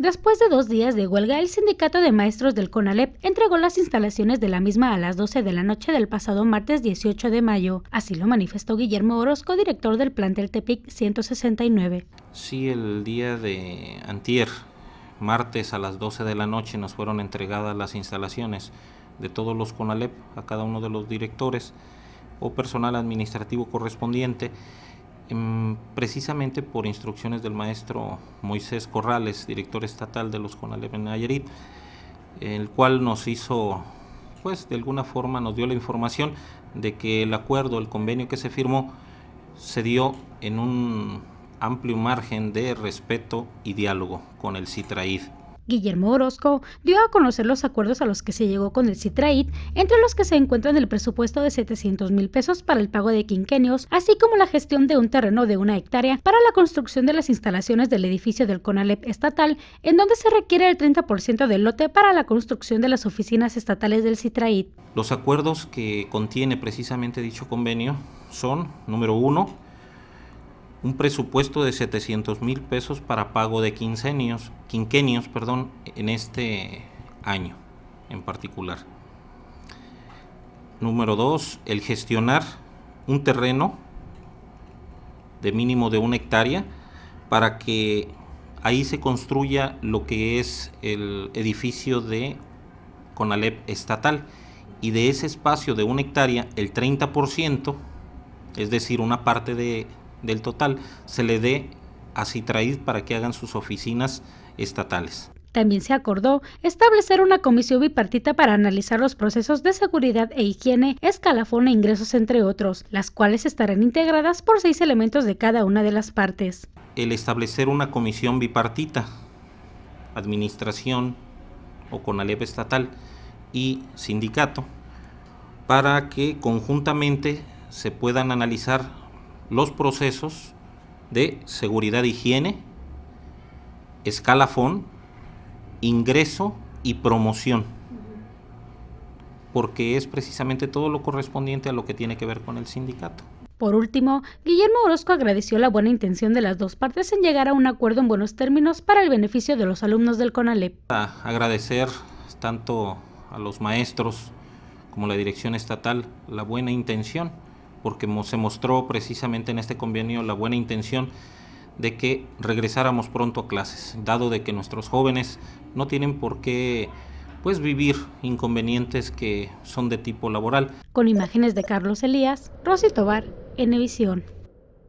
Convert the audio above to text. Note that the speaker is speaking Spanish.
Después de dos días de huelga, el sindicato de maestros del CONALEP entregó las instalaciones de la misma a las 12 de la noche del pasado martes 18 de mayo. Así lo manifestó Guillermo Orozco, director del plantel TEPIC 169. Sí, el día de antier, martes a las 12 de la noche, nos fueron entregadas las instalaciones de todos los CONALEP a cada uno de los directores o personal administrativo correspondiente Em, precisamente por instrucciones del maestro Moisés Corrales, director estatal de los CONALEP en Nayarit, el cual nos hizo, pues de alguna forma nos dio la información de que el acuerdo, el convenio que se firmó, se dio en un amplio margen de respeto y diálogo con el CITRAID. Guillermo Orozco dio a conocer los acuerdos a los que se llegó con el CITRAID, entre los que se encuentran el presupuesto de 700 mil pesos para el pago de quinquenios, así como la gestión de un terreno de una hectárea para la construcción de las instalaciones del edificio del CONALEP estatal, en donde se requiere el 30% del lote para la construcción de las oficinas estatales del CITRAID. Los acuerdos que contiene precisamente dicho convenio son, número uno, un presupuesto de 700 mil pesos para pago de quincenios quinquenios perdón, en este año en particular. Número dos, el gestionar un terreno de mínimo de una hectárea para que ahí se construya lo que es el edificio de Conalep estatal. Y de ese espacio de una hectárea, el 30%, es decir, una parte de del total se le dé a Citraid para que hagan sus oficinas estatales. También se acordó establecer una comisión bipartita para analizar los procesos de seguridad e higiene, escalafón e ingresos, entre otros, las cuales estarán integradas por seis elementos de cada una de las partes. El establecer una comisión bipartita, administración o con CONALEP estatal y sindicato, para que conjuntamente se puedan analizar los procesos de seguridad e higiene, escalafón, ingreso y promoción, porque es precisamente todo lo correspondiente a lo que tiene que ver con el sindicato. Por último, Guillermo Orozco agradeció la buena intención de las dos partes en llegar a un acuerdo en buenos términos para el beneficio de los alumnos del CONALEP. agradecer tanto a los maestros como a la dirección estatal la buena intención porque se mostró precisamente en este convenio la buena intención de que regresáramos pronto a clases, dado de que nuestros jóvenes no tienen por qué pues vivir inconvenientes que son de tipo laboral. Con imágenes de Carlos Elías, Rosy Tobar, N